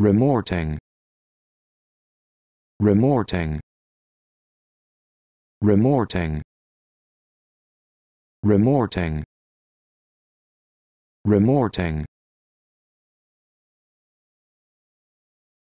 remorting remorting remorting remorting remorting